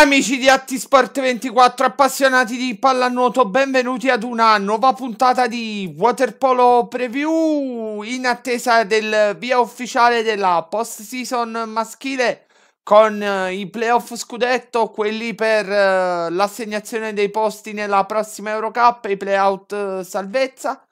Amici di Attisport24, appassionati di pallanuoto, benvenuti ad una nuova puntata di Waterpolo Preview in attesa del via ufficiale della post-season maschile con eh, i playoff scudetto, quelli per eh, l'assegnazione dei posti nella prossima Eurocup e i playout eh, salvezza.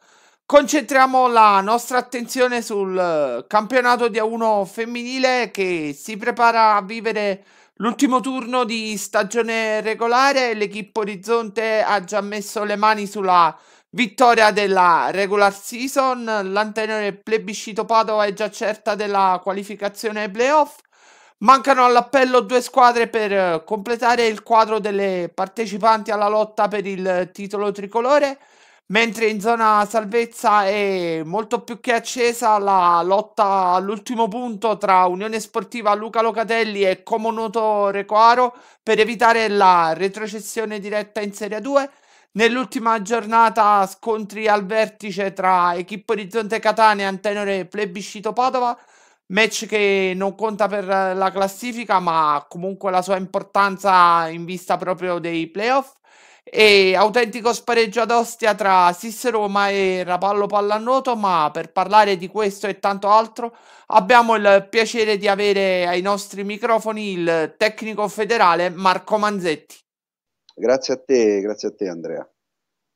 Concentriamo la nostra attenzione sul eh, campionato di A1 femminile che si prepara a vivere l'ultimo turno di stagione regolare. L'equipe Orizzonte ha già messo le mani sulla vittoria della regular season. L'antenore plebiscito Padova è già certa della qualificazione ai playoff. Mancano all'appello due squadre per eh, completare il quadro delle partecipanti alla lotta per il titolo tricolore. Mentre in zona salvezza è molto più che accesa la lotta all'ultimo punto tra Unione Sportiva Luca Locatelli e Comonoto Recuaro per evitare la retrocessione diretta in Serie 2. Nell'ultima giornata scontri al vertice tra Equipo Orizzonte Catania e Antenore Plebiscito Padova, match che non conta per la classifica ma comunque la sua importanza in vista proprio dei playoff. E autentico spareggio ad Ostia tra Sis Roma e Rapallo Pallanuoto, ma per parlare di questo e tanto altro abbiamo il piacere di avere ai nostri microfoni il tecnico federale Marco Manzetti. Grazie a te, grazie a te Andrea.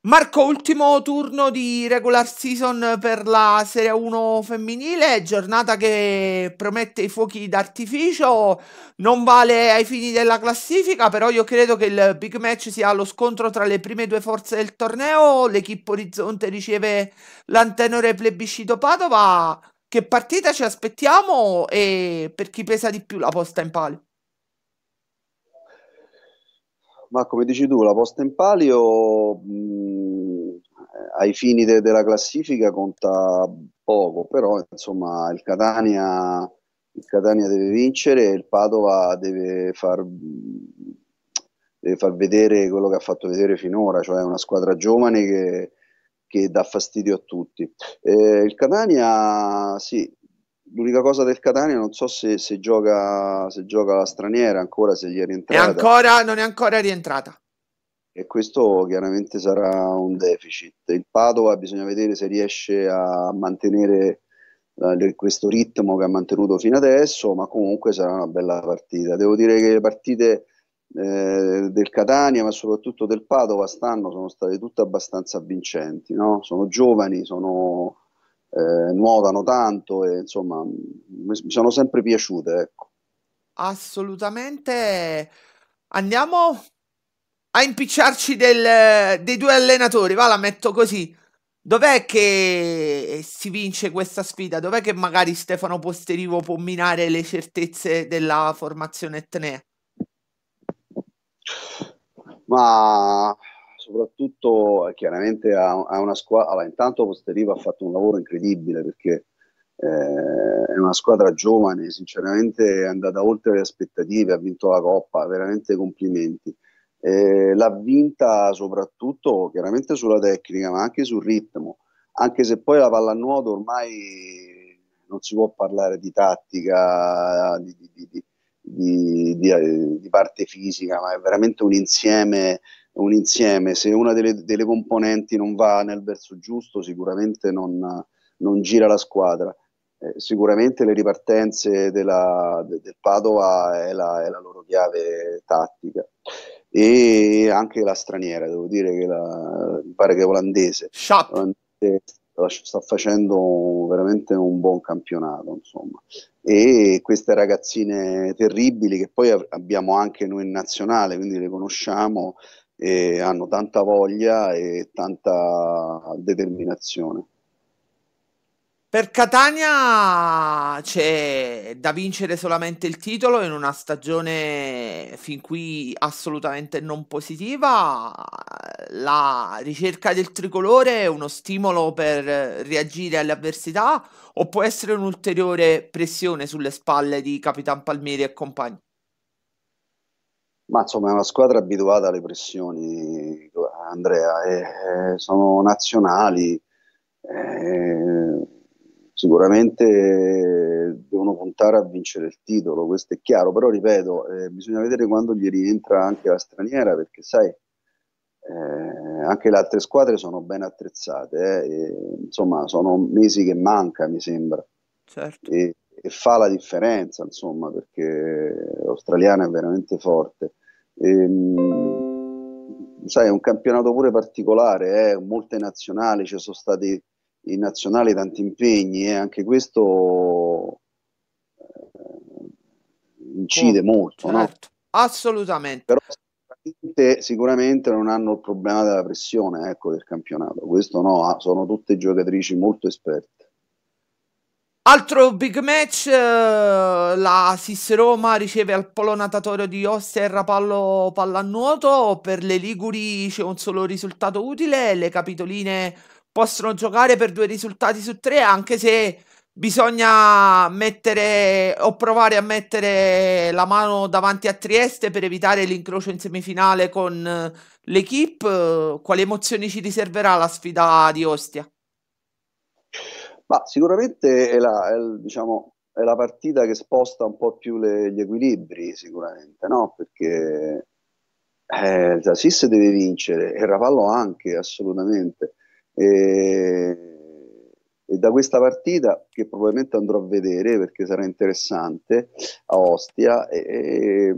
Marco, ultimo turno di regular season per la Serie 1 femminile, giornata che promette i fuochi d'artificio, non vale ai fini della classifica, però io credo che il big match sia lo scontro tra le prime due forze del torneo, l'equipe Orizzonte riceve l'antenore plebiscito Padova, che partita ci aspettiamo e per chi pesa di più la posta in palio? ma come dici tu, la posta in palio mh, mm, ai fini de- della classifica conta poco, però insomma il Catania, il Catania deve vincere il Padova deve far, deve far, vedere quello che ha fatto vedere finora, cioè una squadra giovane che, che dà fastidio a tutti. Eh, il Catania sì, l'unica cosa del Catania non so se, se, gioca, se gioca la straniera ancora, se gli è rientrata. È ancora, non è ancora rientrata. E questo chiaramente sarà un deficit. Il Padova bisogna vedere se riesce a mantenere eh, questo ritmo che ha mantenuto fino adesso, ma comunque sarà una bella partita. Devo dire che le partite eh, del Catania, ma soprattutto del Padova, stanno sono state tutte abbastanza vincenti. No? Sono giovani, sono eh, nuotano tanto e insomma mi sono sempre piaciute. Ecco. Assolutamente. Andiamo a impicciarci del, dei due allenatori, va, la metto così. Dov'è che si vince questa sfida? Dov'è che magari Stefano Posterivo può minare le certezze della formazione etnea? Ma soprattutto eh, chiaramente a, a una squadra, allora, intanto Posteriva ha fatto un lavoro incredibile perché eh, è una squadra giovane, sinceramente è andata oltre le aspettative, ha vinto la Coppa, veramente complimenti. Eh, l'ha vinta soprattutto chiaramente sulla tecnica ma anche sul ritmo, anche se poi la pallanuoto ormai non si può parlare di tattica, di, di, di, di parte fisica, ma è veramente un insieme un insieme, se una delle, delle componenti non va nel verso giusto sicuramente non, non gira la squadra. Eh, sicuramente le ripartenze della, de, del Padova è la, è la, loro chiave tattica e anche la straniera, devo dire che la, mi pare che è olandese, olandese sta facendo veramente un buon campionato insomma. e queste ragazzine terribili che poi abbiamo anche noi in nazionale quindi le conosciamo e hanno tanta voglia e tanta determinazione. Per Catania c'è da vincere solamente il titolo in una stagione fin qui assolutamente non positiva. La ricerca del tricolore è uno stimolo per reagire alle avversità o può essere un'ulteriore pressione sulle spalle di Capitan Palmieri e compagni? Ma insomma è una squadra abituata alle pressioni, Andrea, e, e eh, sono nazionali, e, eh, sicuramente devono puntare a vincere il titolo, questo è chiaro, però ripeto, eh, bisogna vedere quando gli rientra anche la straniera, perché sai, eh, anche le altre squadre sono ben attrezzate, eh, insomma sono mesi che manca, mi sembra. Certo. E, e fa la differenza, insomma, perché l'australiana è veramente forte. Ehm, sai, è un campionato pure particolare, eh? molte nazionali, ci sono stati in nazionale tanti impegni e eh? anche questo eh, incide oh, molto. Certo. No? Assolutamente. Però sicuramente, sicuramente, non hanno il problema della pressione ecco, del campionato, questo no, ah, sono tutte giocatrici molto esperte. Altro big match, eh, la Sis Roma riceve al polo natatorio di Ostia Oster rapallo pallanuoto, per le Liguri c'è un solo risultato utile, le capitoline possono giocare per due risultati su tre anche se bisogna mettere o provare a mettere la mano davanti a Trieste per evitare l'incrocio in semifinale con l'equipe, quali emozioni ci riserverà la sfida di Ostia? Ma sicuramente è la, è, diciamo, è la, partita che sposta un po' più le, gli equilibri, sicuramente, no? Perché eh, Zasis deve vincere e Rapallo anche, assolutamente. E, e da questa partita, che probabilmente andrò a vedere perché sarà interessante, a Ostia, e, e,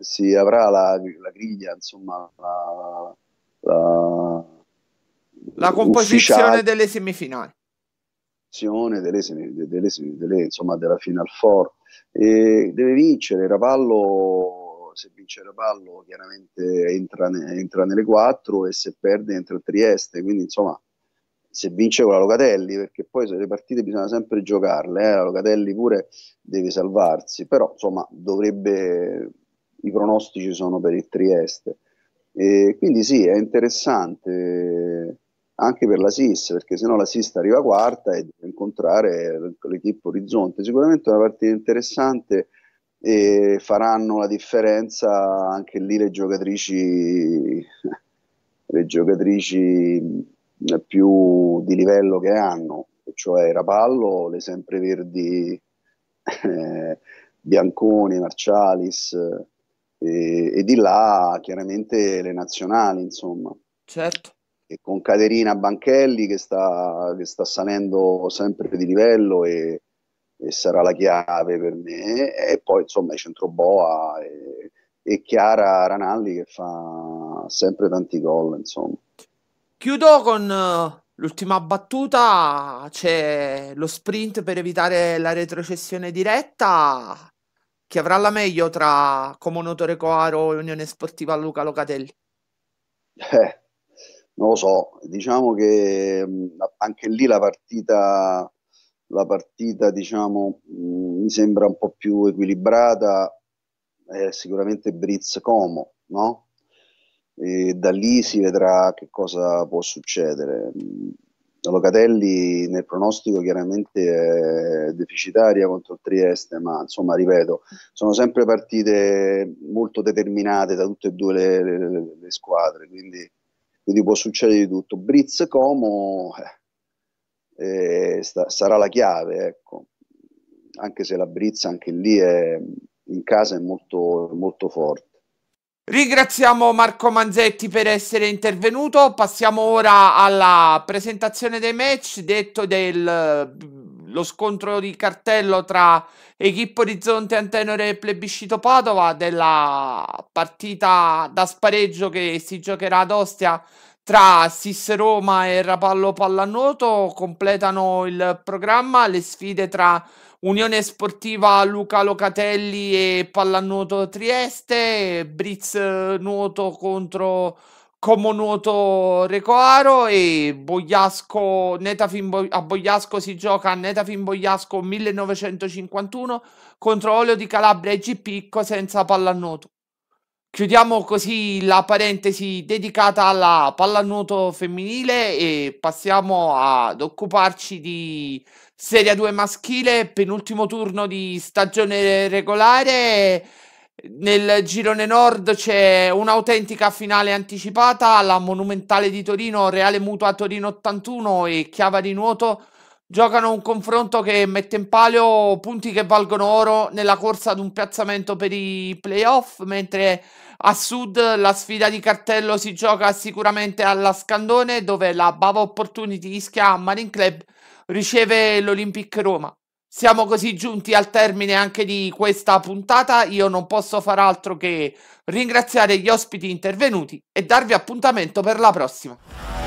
si avrà la, la griglia, insomma, la, la, la composizione ufficiale. delle semifinali promozione delle, delle, delle, insomma, della Final Four. E deve vincere Rapallo, se vince Rapallo chiaramente entra, ne, entra nelle quattro e se perde entra a Trieste, quindi insomma se vince con la Locatelli, perché poi le partite bisogna sempre giocarle, eh? la Locatelli pure deve salvarsi, però insomma dovrebbe, i pronostici sono per il Trieste. E quindi sì, è interessante anche per la SIS, perché sennò la SIS arriva quarta e deve incontrare l'equipe Orizzonte. Sicuramente è una partita interessante e faranno la differenza anche lì le giocatrici, le giocatrici più di livello che hanno, cioè Rapallo, le sempreverdi eh, Bianconi, Marcialis eh, e di là chiaramente le nazionali, insomma. Certo e con Caterina Banchelli che sta, che sta salendo sempre di livello e, e, sarà la chiave per me e poi insomma i centroboa e, e Chiara Ranalli che fa sempre tanti gol insomma chiudo con eh, l'ultima battuta c'è lo sprint per evitare la retrocessione diretta chi avrà la meglio tra Comunotore Coaro e Unione Sportiva Luca Locatelli eh non lo so, diciamo che mm, anche lì la partita, la partita diciamo, mm, mi sembra un po' più equilibrata, è sicuramente Briz Como, no? E da lì si vedrà che cosa può succedere. Mm, Locatelli nel pronostico chiaramente è deficitaria contro il Trieste, ma insomma, ripeto, sono sempre partite molto determinate da tutte e due le, le, le squadre, quindi quindi può succedere di tutto. Briz Como eh, eh, sta, sarà la chiave, ecco. anche se la Briz anche lì è, in casa è molto, molto forte. Ringraziamo Marco Manzetti per essere intervenuto. Passiamo ora alla presentazione dei match, detto del lo scontro di cartello tra Equipo Orizzonte Antenore e Plebiscito Padova della partita da spareggio che si giocherà ad Ostia tra Sis Roma e Rapallo Pallanuoto completano il programma le sfide tra Unione Sportiva Luca Locatelli e Pallanuoto Trieste, Briz Nuoto contro Comonuoto Recoaro e Bogliasco, Netafin Bo- a Bogliasco si gioca a Netafin Bogliasco 1951 contro Olio di Calabria e G Picco senza pallanuoto. Chiudiamo così la parentesi dedicata alla pallanuoto femminile e passiamo ad occuparci di Serie 2 maschile, penultimo turno di stagione regolare nel girone nord c'è un'autentica finale anticipata alla Monumentale di Torino, Reale Mutua Torino 81 e Chiava di Nuoto giocano un confronto che mette in palio punti che valgono oro nella corsa ad un piazzamento per i playoff, mentre a sud la sfida di cartello si gioca sicuramente alla Scandone, dove la Bava Opportunity Ischia Marine Club riceve l'Olympic Roma. Siamo così giunti al termine anche di questa puntata. Io non posso far altro che ringraziare gli ospiti intervenuti e darvi appuntamento per la prossima.